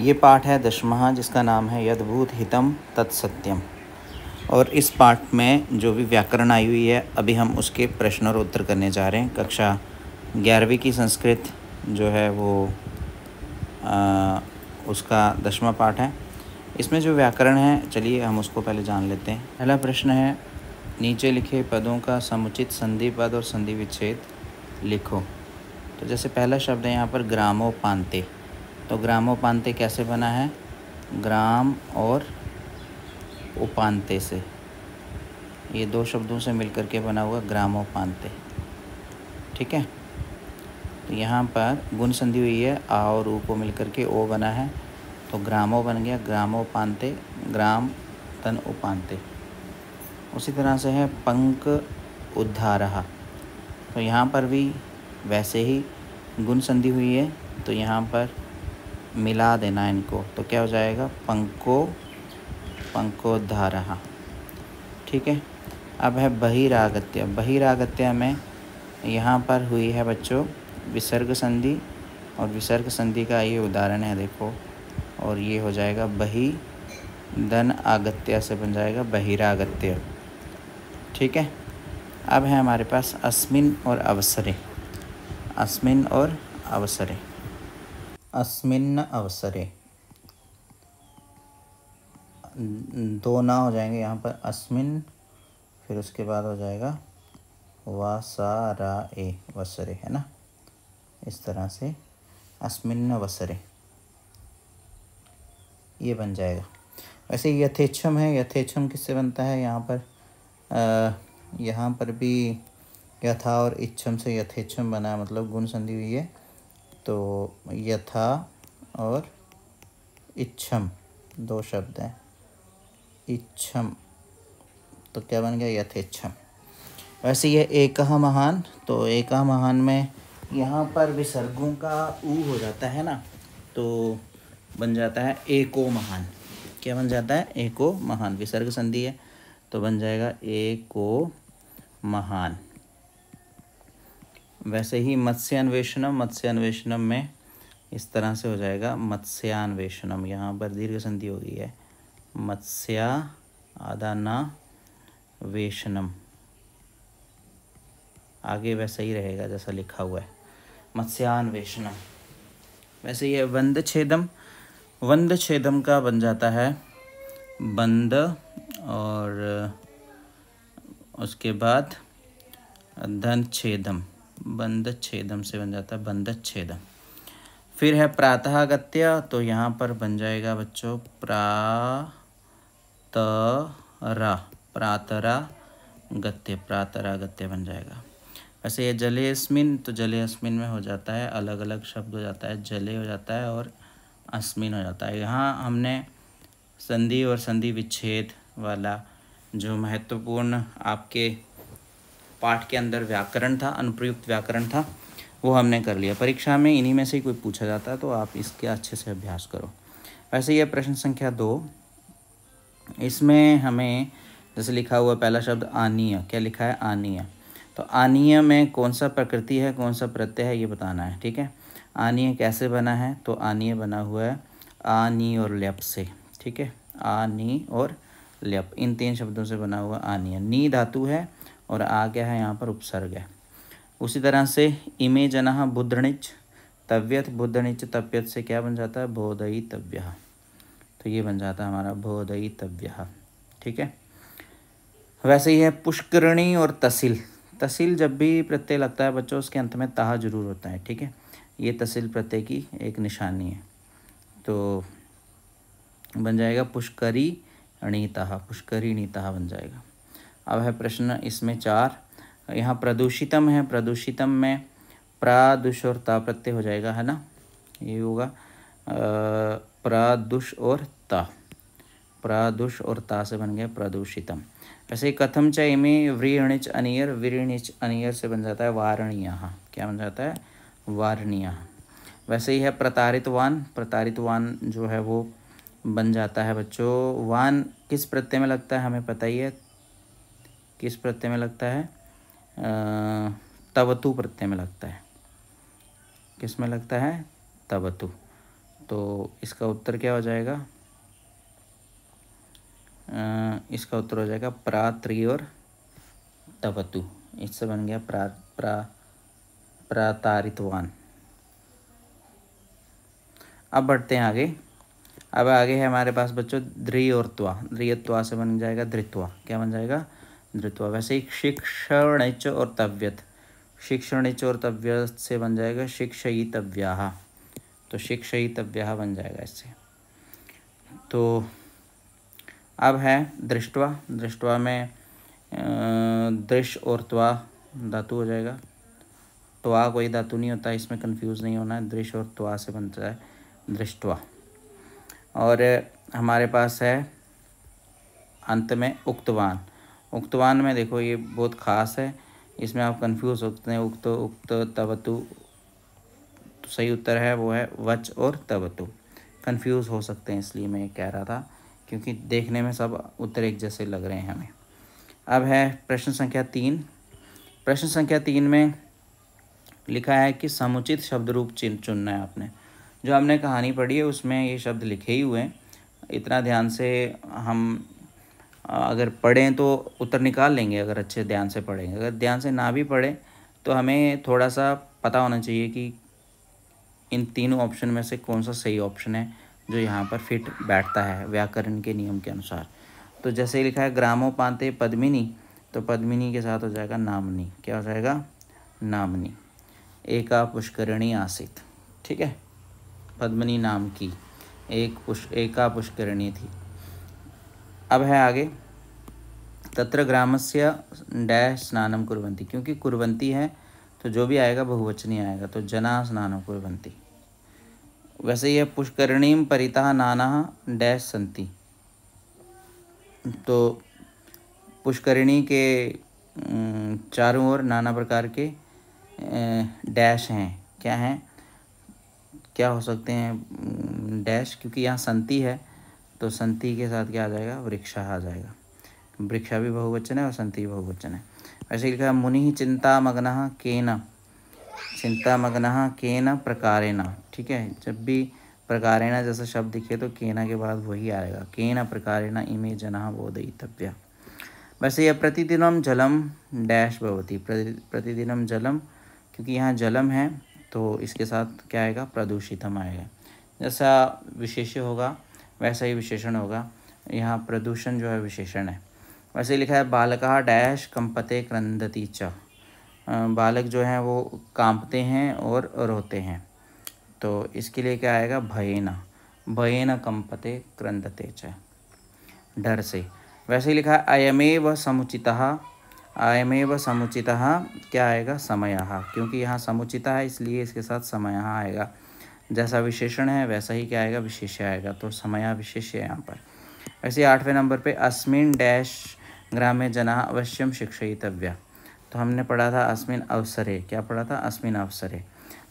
ये पाठ है दशमहा जिसका नाम है यदभूत हितम तत्सत्यम और इस पाठ में जो भी व्याकरण आई हुई है अभी हम उसके प्रश्न और उत्तर करने जा रहे हैं कक्षा ग्यारहवीं की संस्कृत जो है वो आ, उसका दशमा पाठ है इसमें जो व्याकरण है चलिए हम उसको पहले जान लेते हैं पहला प्रश्न है नीचे लिखे पदों का समुचित संधि पद और संधि विच्छेद लिखो तो जैसे पहला शब्द है यहाँ पर ग्रामो पानते तो ग्रामोपांत्य कैसे बना है ग्राम और उपांत्य से ये दो शब्दों से मिलकर के बना हुआ ग्रामोपांत्य ठीक है तो यहाँ पर गुण संधि हुई है आ और ऊ को मिलकर के ओ बना है तो ग्रामो बन गया ग्रामोपांत्य ग्राम तन उपांत्य उसी तरह से है पंक उद्धारहा तो यहाँ पर भी वैसे ही गुण संधि हुई है तो यहाँ पर मिला देना इनको तो क्या हो जाएगा पंको पंकोद्धारहा ठीक है अब है बहिरागत्य बहिरागत्य में यहाँ पर हुई है बच्चों विसर्ग संधि और विसर्ग संधि का ये उदाहरण है देखो और ये हो जाएगा बही धन आगत्य से बन जाएगा बहिरागत्य ठीक है अब है हमारे पास अस्मिन और अवसरे अस्मिन और अवसरे अस्मिन अवसरे दो ना हो जाएंगे यहाँ पर अस्मिन फिर उसके बाद हो जाएगा वसारा ए वसरे है ना इस तरह से अस्मिन वसरे ये बन जाएगा वैसे यथेक्षम है यथेक्षम किससे बनता है यहाँ पर यहाँ पर भी यथा और इच्छम से यथेक्षम बना मतलब गुण संधि हुई है तो यथा और इच्छम दो शब्द हैं इच्छम तो क्या बन गया यथेच्छम वैसे यह एक महान तो एक महान में यहाँ पर विसर्गों का ऊ हो जाता है ना तो बन जाता है एको महान क्या बन जाता है एको महान विसर्ग संधि है तो बन जाएगा एको महान वैसे ही मत्स्यान्वेषणम मत्स्यान्वेषणम में इस तरह से हो जाएगा मत्स्यान्वेषणम यहाँ पर दीर्घ संधि हो गई है मत्स्या आधा ना वेशनम आगे वैसा ही रहेगा जैसा लिखा हुआ है मत्स्यान्वेषणम वैसे ही है वंद छेदम वंद छेदम का बन जाता है बंद और उसके बाद धन छेदम बंदत छेदम से बन जाता है बंदत छेदम फिर है प्रातः गत्य तो यहाँ पर बन जाएगा बच्चों प्रातरा प्रातरा गत्य प्रातरा गत्य बन जाएगा वैसे ये जले अस्मिन तो जले अस्मिन में हो जाता है अलग अलग शब्द हो जाता है जले हो जाता है और अस्मिन हो जाता है यहाँ हमने संधि और संधि विच्छेद वाला जो महत्वपूर्ण आपके पाठ के अंदर व्याकरण था अनुप्रयुक्त व्याकरण था वो हमने कर लिया परीक्षा में इन्हीं में से ही कोई पूछा जाता है तो आप इसके अच्छे से अभ्यास करो वैसे यह प्रश्न संख्या दो इसमें हमें जैसे लिखा हुआ पहला शब्द आनीय क्या लिखा है आनीय तो आनीय में कौन सा प्रकृति है कौन सा प्रत्यय है ये बताना है ठीक है आनीय कैसे बना है तो आनीय बना हुआ है आनी और लेप से ठीक है आनी और लेप इन तीन शब्दों से बना हुआ आनीय नी धातु है और आ गया है यहाँ पर उपसर्ग है उसी तरह से इमे जना बुद्धणिच तव्यत बुद्धणिच तव्यत से क्या बन जाता है बोधई तव्य तो ये बन जाता है हमारा बोधई तव्य ठीक है वैसे ही है पुष्करणी और तसील तसील जब भी प्रत्यय लगता है बच्चों उसके अंत में तहा जरूर होता है ठीक है ये तसील प्रत्यय की एक निशानी है तो बन जाएगा पुष्करी अणीता पुष्करी नीता बन जाएगा अब है प्रश्न इसमें चार यहाँ प्रदूषितम है प्रदूषितम में प्रादुष और ता प्रत्यय हो जाएगा है ना ये होगा प्रादुष और ता प्रादुष और ता से बन गया प्रदूषितम ऐसे कथम चय में वृणिच अनियर वृणिच अनियर से बन जाता है वारणीय क्या बन जाता है वारणीय वैसे ही है प्रताड़ितवान वान जो है वो बन जाता है बच्चों वान किस प्रत्यय में लगता है हमें पता ही है किस प्रत्यय में लगता है तवतु प्रत्यय में लगता है किस में लगता है तवतु तो इसका उत्तर क्या हो जाएगा आ, इसका उत्तर हो जाएगा प्रात्री और तवतु इससे बन गया प्रा प्रा प्रातारितवान अब बढ़ते हैं आगे अब आगे है हमारे पास बच्चों ध्री और त्वा ध्री से बन जाएगा ध्रित्वा क्या बन जाएगा धृत्वा वैसे ही शिक्षण और तव्यत शिक्षण और तव्यत से बन जाएगा शिक्षयी तव्या तो शिक्षयी तव्या बन जाएगा इससे तो अब है दृष्टवा दृष्टवा में दृश और त्वा धातु हो जाएगा त्वा कोई धातु नहीं होता इसमें कंफ्यूज नहीं होना है दृश्य और त्वा से बनता है दृष्टवा और हमारे पास है अंत में उक्तवान उक्तवान में देखो ये बहुत ख़ास है इसमें आप कंफ्यूज होते हैं उक्त उक्त तबतु तो सही उत्तर है वो है वच और तबतु कंफ्यूज हो सकते हैं इसलिए मैं ये कह रहा था क्योंकि देखने में सब उत्तर एक जैसे लग रहे हैं हमें अब है प्रश्न संख्या तीन प्रश्न संख्या तीन में लिखा है कि समुचित शब्द रूप चिन्ह चुनना है आपने जो हमने कहानी पढ़ी है उसमें ये शब्द लिखे ही हुए हैं इतना ध्यान से हम अगर पढ़ें तो उत्तर निकाल लेंगे अगर अच्छे ध्यान से पढ़ेंगे अगर ध्यान से ना भी पढ़ें तो हमें थोड़ा सा पता होना चाहिए कि इन तीनों ऑप्शन में से कौन सा सही ऑप्शन है जो यहाँ पर फिट बैठता है व्याकरण के नियम के अनुसार तो जैसे लिखा है ग्रामो पांते पद्मिनी तो पद्मिनी के साथ हो जाएगा नामनी क्या हो जाएगा नामनी एका पुष्करणी आसित ठीक है पद्मनी नाम की एक पुष एका पुष्करणी थी अब है आगे तत्र से डैश स्नानम कुरवंती क्योंकि कुरवंती है तो जो भी आएगा बहुवचनी आएगा तो जना स्नानम कुरवंती वैसे यह पुष्करणीम परिता नाना डैश संती तो पुष्करणी के चारों ओर नाना प्रकार के डैश हैं क्या हैं क्या हो सकते हैं डैश क्योंकि यहाँ संति है तो संति के साथ क्या आ जाएगा वृक्षा आ जाएगा वृक्षा भी बहुवचन है और संति बहुवचन है ऐसे लिखा मुनि चिंता मग्न केन चिंता मग्न केन प्रकारेण ठीक है जब भी प्रकारेण जैसा शब्द दिखे तो केना के बाद वही आएगा केना प्रकारेण इमे जना बोधयितव्या वैसे यह प्रतिदिनम जलम डैश भवती प्रतिदिनम जलम क्योंकि यहाँ जलम है तो इसके साथ क्या आएगा प्रदूषितम आएगा जैसा विशेष होगा वैसा ही विशेषण होगा यहाँ प्रदूषण जो है विशेषण है वैसे ही लिखा है बालका डैश कंपते क्रंदती च बालक जो हैं वो कांपते हैं और रोते हैं तो इसके लिए क्या आएगा भयना न कंपते क्रंदते च डर से वैसे ही लिखा है अयमेव समुचिता अयमेव समुचिता क्या आएगा समय क्योंकि यहाँ समुचिता है इसलिए इसके साथ समय आएगा जैसा विशेषण है वैसा ही क्या आएगा विशेष्य आएगा तो समया विशेष्य है यहाँ पर ऐसे आठवें नंबर पे अस्मिन डैश ग्रामे जना अवश्यम शिक्षयितव्य तो हमने पढ़ा था अस्मिन अवसरे क्या पढ़ा था अस्मिन अवसरे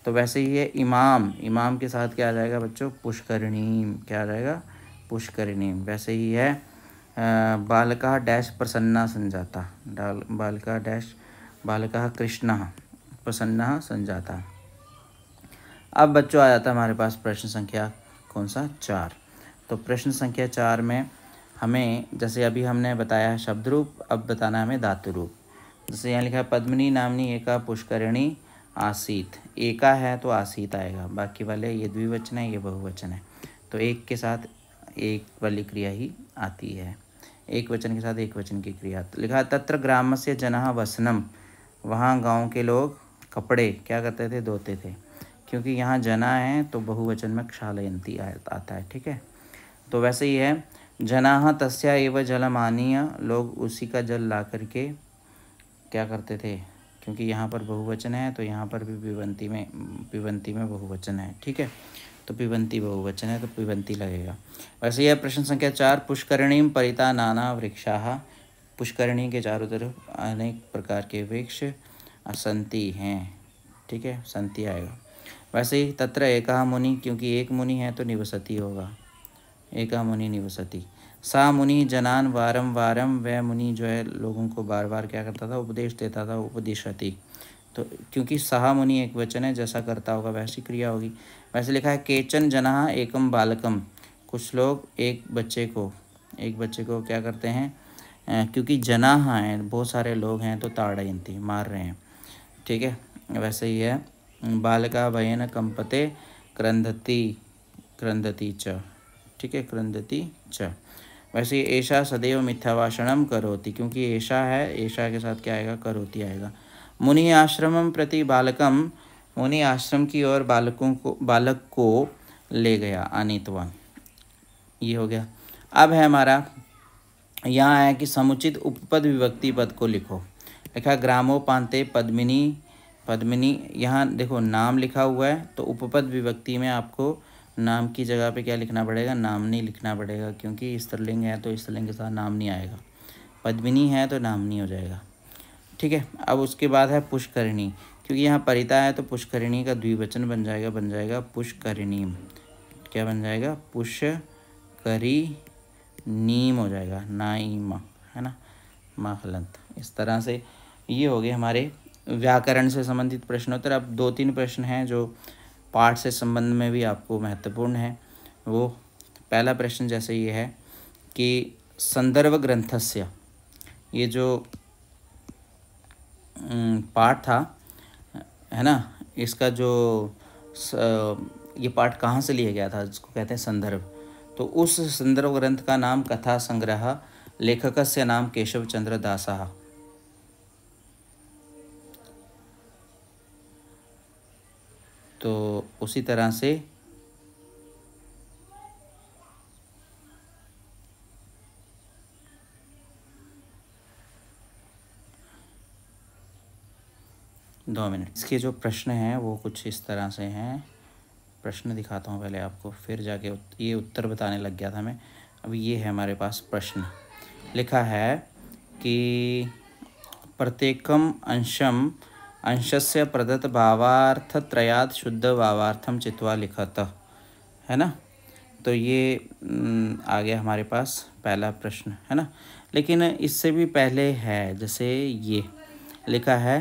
तो वैसे ही है इमाम इमाम के साथ क्या आ जाएगा बच्चों पुष्करणीम क्या आ जाएगा पुष्करणीम वैसे ही है बालका डैश प्रसन्ना संजाता डाल बालका डैश बालका कृष्णा प्रसन्ना संजाता अब बच्चों आ जाता है हमारे पास प्रश्न संख्या कौन सा चार तो प्रश्न संख्या चार में हमें जैसे अभी हमने बताया है शब्द रूप अब बताना है हमें धातु रूप जैसे यहाँ लिखा है पद्मनी नामनी एका पुष्करिणी आसीत एका है तो आसीत आएगा बाकी वाले ये द्विवचन है ये बहुवचन है तो एक के साथ एक वाली क्रिया ही आती है एक वचन के साथ एक वचन की क्रिया तो लिखा तत्र ग्राम से जना वसनम वहाँ गाँव के लोग कपड़े क्या करते थे धोते थे क्योंकि यहाँ जना है तो बहुवचन में क्षालयंती आता है ठीक है तो वैसे ही है जनाह तस्या एवं जलमानीय लोग उसी का जल ला करके क्या करते थे क्योंकि यहाँ पर बहुवचन है तो यहाँ पर भी पिबंती में पिबंती में बहुवचन है ठीक है तो पिबंती बहुवचन है तो पिबंती लगेगा वैसे यह प्रश्न संख्या चार पुष्करणी परिता नाना वृक्षा पुष्करणी के चारों तरफ अनेक प्रकार के वृक्ष संति हैं ठीक है संति आएगा वैसे ही तत्र एका मुनि क्योंकि एक मुनि है तो निवसती होगा एका मुनि निवसती सा मुनि जनान वारम वारम वह मुनि जो है लोगों को बार बार क्या करता था उपदेश देता था उपदेशती तो क्योंकि सहा मुनि एक वचन है जैसा करता होगा वैसी क्रिया होगी वैसे लिखा है केचन जना एकम बालकम कुछ लोग एक बच्चे को एक बच्चे को क्या करते हैं क्योंकि जना हैं बहुत सारे लोग हैं तो ताड़यंती मार रहे हैं ठीक है वैसे ही है बालका भयन कंपते क्रंदती क्रंदती च ठीक है क्रंदती च वैसे ऐशा सदैव मिथ्यावाषणम करोति क्योंकि ऐशा है ऐशा के साथ क्या आएगा करोति आएगा मुनि आश्रम प्रति बालकम मुनि आश्रम की ओर बालकों को बालक को ले गया अनितवान ये हो गया अब है हमारा यहाँ है कि समुचित उपपद विभक्ति पद को लिखो लिखा ग्रामोपांते पद्मिनी पद्मिनी यहाँ देखो नाम लिखा हुआ है तो उपपद विभक्ति में आपको नाम की जगह पे क्या लिखना पड़ेगा नाम नहीं लिखना पड़ेगा क्योंकि स्त्रीलिंग है तो स्त्रीलिंग के साथ नाम नहीं आएगा पद्मिनी है तो नाम नहीं हो जाएगा ठीक है अब उसके बाद है पुष्करिणी क्योंकि यहाँ परिता है तो पुष्करिणी का द्विवचन बन जाएगा बन जाएगा पुष्करिणीम क्या बन जाएगा पुष करी नीम हो जाएगा नाइमा है ना माखलंत इस तरह से ये हो गए हमारे व्याकरण से संबंधित प्रश्नोत्तर अब दो तीन प्रश्न हैं जो पाठ से संबंध में भी आपको महत्वपूर्ण है वो पहला प्रश्न जैसे ये है कि संदर्भ ग्रंथस्य ये जो पाठ था है ना इसका जो ये पाठ कहाँ से लिया गया था जिसको कहते हैं संदर्भ तो उस संदर्भ ग्रंथ का नाम कथा संग्रह लेखक से नाम केशव चंद्र दासाहा तो उसी तरह से दो मिनट इसके जो प्रश्न हैं वो कुछ इस तरह से हैं प्रश्न दिखाता हूँ पहले आपको फिर जाके उत, ये उत्तर बताने लग गया था मैं अब ये है हमारे पास प्रश्न लिखा है कि प्रत्येकम अंशम अंशस्य प्रदत्त भावार्थत्रयात शुद्ध भावार्थम चित्वा लिखत है ना तो ये आ गया हमारे पास पहला प्रश्न है ना लेकिन इससे भी पहले है जैसे ये लिखा है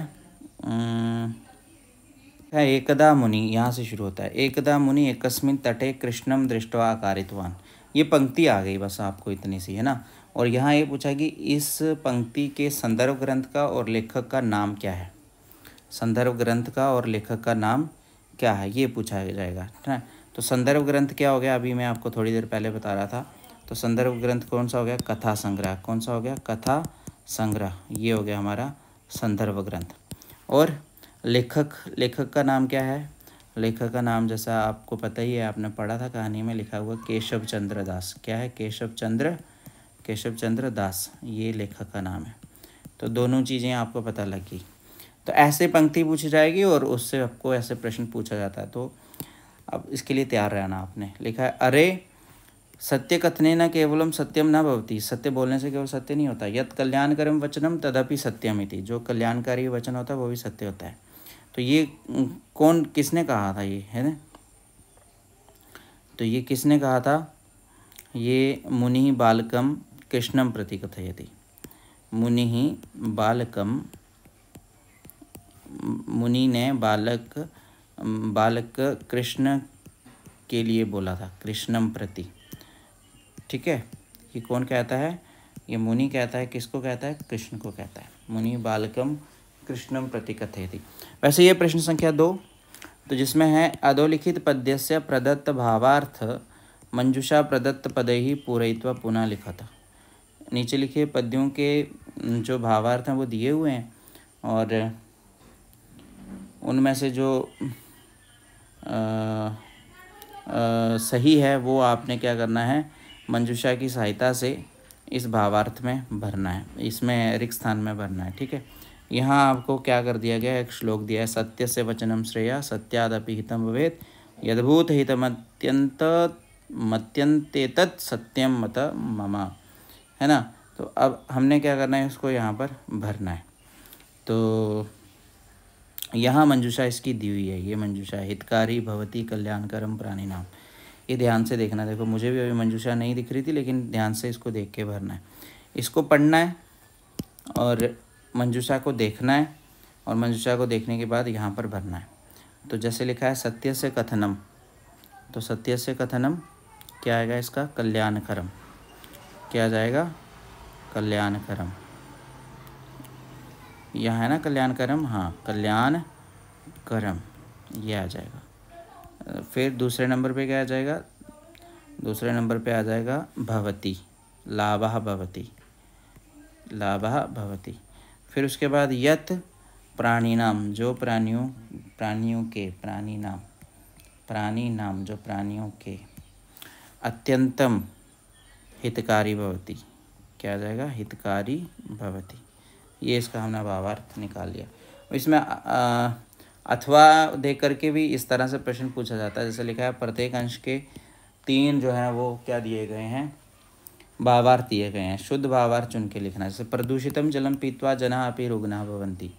एकदा मुनि यहाँ से शुरू होता है एकदा मुनि एकस्मिन तटे कृष्णम दृष्टवा आकारितवान ये पंक्ति आ गई बस आपको इतनी सी है ना और यहाँ ये पूछा कि इस पंक्ति के संदर्भ ग्रंथ का और लेखक का नाम क्या है संदर्भ ग्रंथ का और लेखक का नाम क्या है ये पूछा जाएगा है ना तो संदर्भ ग्रंथ क्या हो गया अभी मैं आपको थोड़ी देर पहले बता रहा था तो संदर्भ ग्रंथ कौन सा हो गया कथा संग्रह कौन सा हो गया कथा संग्रह ये हो गया हमारा संदर्भ ग्रंथ और लेखक लेखक का नाम क्या है लेखक का नाम जैसा आपको पता ही है आपने पढ़ा था कहानी में लिखा हुआ केशव चंद्र दास क्या है केशव चंद्र केशव चंद्र दास ये लेखक का नाम है तो दोनों चीज़ें आपको पता लगी तो ऐसे पंक्ति पूछी जाएगी और उससे आपको ऐसे प्रश्न पूछा जाता है तो अब इसके लिए तैयार रहना आपने लिखा है अरे सत्य कथने न केवलम सत्यम न भवती सत्य बोलने से केवल सत्य नहीं होता यद कल्याणकर्म वचनम तदपि सत्यमिति जो कल्याणकारी वचन होता है वो भी सत्य होता है तो ये कौन किसने कहा था ये है ना तो ये किसने कहा था ये मुनि बालकम कृष्णम प्रति कथयति मुनि बालकम मुनि ने बालक बालक कृष्ण के लिए बोला था कृष्णम प्रति ठीक है ये कौन कहता है ये मुनि कहता है किसको कहता है कृष्ण को कहता है मुनि बालकम कृष्णम प्रति कथे थी वैसे ये प्रश्न संख्या दो तो जिसमें है अधोलिखित पद्य से प्रदत्त भावार्थ मंजुषा प्रदत्त पद ही पूरेत्व पुनः लिखा था नीचे लिखे पद्यों के जो भावार्थ हैं वो दिए हुए हैं और उनमें से जो आ, आ, सही है वो आपने क्या करना है मंजूषा की सहायता से इस भावार्थ में भरना है इसमें रिक्त स्थान में भरना है ठीक है यहाँ आपको क्या कर दिया गया एक श्लोक दिया है सत्य से वचनम श्रेय सत्यादपि हितम भवेद यदभूत हितमत्यंत मत्यंते तत् सत्यम मत ममा है ना तो अब हमने क्या करना है इसको यहाँ पर भरना है तो यहाँ मंजूषा इसकी दी हुई है ये मंजूषा हितकारी भवती कल्याणकरम प्राणी नाम ये ध्यान से देखना देखो मुझे भी अभी मंजूषा नहीं दिख रही थी लेकिन ध्यान से इसको देख के भरना है इसको पढ़ना है और मंजूषा को देखना है और मंजूषा को देखने के बाद यहाँ पर भरना है तो जैसे लिखा है सत्य से कथनम तो सत्य से कथनम क्या आएगा इसका कल्याणकरम क्या जाएगा कल्याणकरम यहाँ है ना कल्याण कर्म हाँ कल्याण कर्म ये आ जाएगा फिर दूसरे नंबर पे क्या आ जाएगा दूसरे नंबर पे आ जाएगा भवती लाभ भवती लाभ भवती फिर उसके बाद यत प्राणी नाम जो प्राणियों प्राणियों के प्राणी नाम प्राणी नाम जो प्राणियों के अत्यंतम हितकारी भवती क्या आ जाएगा हितकारी भवती ये इसका हमने भावार्थ निकाल लिया इसमें अथवा देख करके भी इस तरह से प्रश्न पूछा जाता है जैसे लिखा है प्रत्येक अंश के तीन जो है वो क्या दिए गए हैं भावार्थ दिए गए हैं शुद्ध भावार्थ चुन के लिखना जैसे प्रदूषितम जलम पीतवा जना अपनी रुग्ना भवंती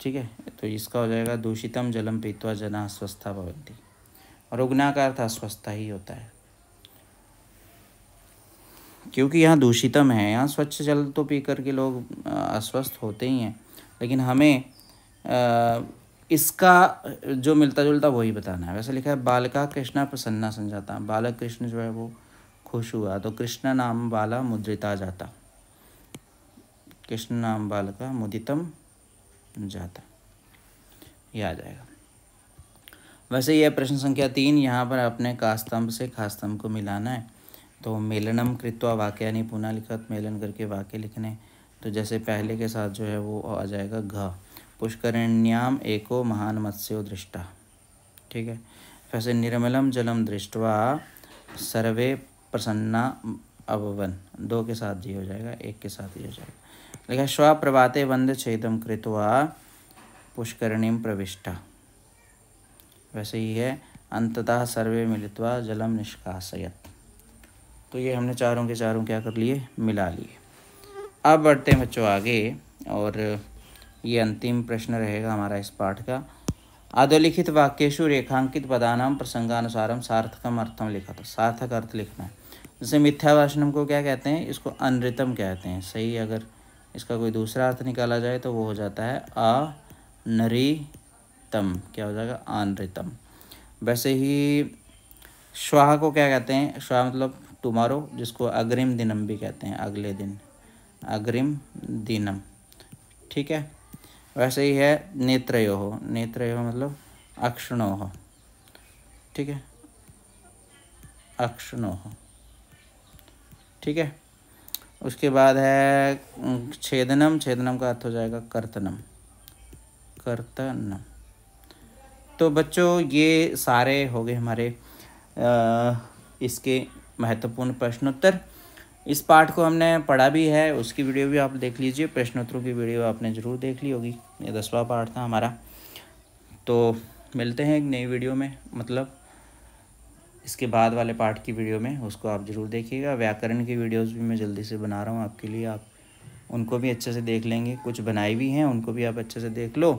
ठीक है तो इसका हो जाएगा दूषितम जलम पीतवा जना अस्वस्था भवंती रुग्ना का अर्थ अस्वस्थ ही होता है क्योंकि यहाँ दूषितम है यहाँ स्वच्छ जल तो पी करके लोग अस्वस्थ होते ही हैं लेकिन हमें आ, इसका जो मिलता जुलता वही बताना है वैसे लिखा है बालका कृष्णा प्रसन्ना समझाता बालक कृष्ण जो है वो खुश हुआ तो कृष्ण नाम बाला मुद्रिता जाता कृष्ण नाम बालका मुदितम जाता आ जाएगा वैसे यह प्रश्न संख्या तीन यहाँ पर अपने कास्तम्भ से खास्तंभ को मिलाना है तो मेलनम कृत्वा वाक्यानि पुनः लिखत मेलन करके वाक्य लिखने तो जैसे पहले के साथ जो है वो आ जाएगा घ पुष्करण्याम एको महान मत्स्यो दृष्टा ठीक है वैसे निर्मलम जलम दृष्टवा सर्वे प्रसन्ना अववन दो के साथ ही हो जाएगा एक के साथ ही हो जाएगा लिखा श्वा प्रभाते वंद छेदम कृत्वा पुष्करणीम प्रविष्टा वैसे ही है अंततः सर्वे मिलित्वा जलम निष्कासयत तो ये हमने चारों के चारों क्या कर लिए मिला लिए अब बढ़ते हैं बच्चों आगे और ये अंतिम प्रश्न रहेगा हमारा इस पाठ का अधोलिखित वाक्यशु रेखांकित पदानाम प्रसंगानुसारम सार्थकम अर्थम लिखा था सार्थक अर्थ लिखना है जैसे मिथ्यावासनम को क्या कहते हैं इसको अनृतम कहते हैं सही अगर इसका कोई दूसरा अर्थ निकाला जाए तो वो हो जाता है आ क्या हो जाएगा अनृतम वैसे ही श्वाह को क्या कहते हैं श्वाह मतलब टुमारो जिसको अग्रिम दिनम भी कहते हैं अगले दिन अग्रिम दिनम ठीक है वैसे ही है नेत्रयो हो नेत्रयो मतलब अक्षणो हो ठीक है अक्षणो हो ठीक है उसके बाद है छेदनम छेदनम का अर्थ हो जाएगा कर्तनम कर्तनम तो बच्चों ये सारे हो गए हमारे आ, इसके महत्वपूर्ण प्रश्नोत्तर इस पार्ट को हमने पढ़ा भी है उसकी वीडियो भी आप देख लीजिए प्रश्नोत्तरों की वीडियो आपने ज़रूर देख ली होगी ये दसवा पार्ट था हमारा तो मिलते हैं एक नई वीडियो में मतलब इसके बाद वाले पार्ट की वीडियो में उसको आप ज़रूर देखिएगा व्याकरण की वीडियोस भी मैं जल्दी से बना रहा हूँ आपके लिए आप उनको भी अच्छे से देख लेंगे कुछ बनाई भी हैं उनको भी आप अच्छे से देख लो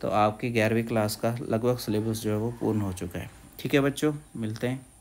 तो आपकी ग्यारहवीं क्लास का लगभग सिलेबस जो है वो पूर्ण हो चुका है ठीक है बच्चों मिलते हैं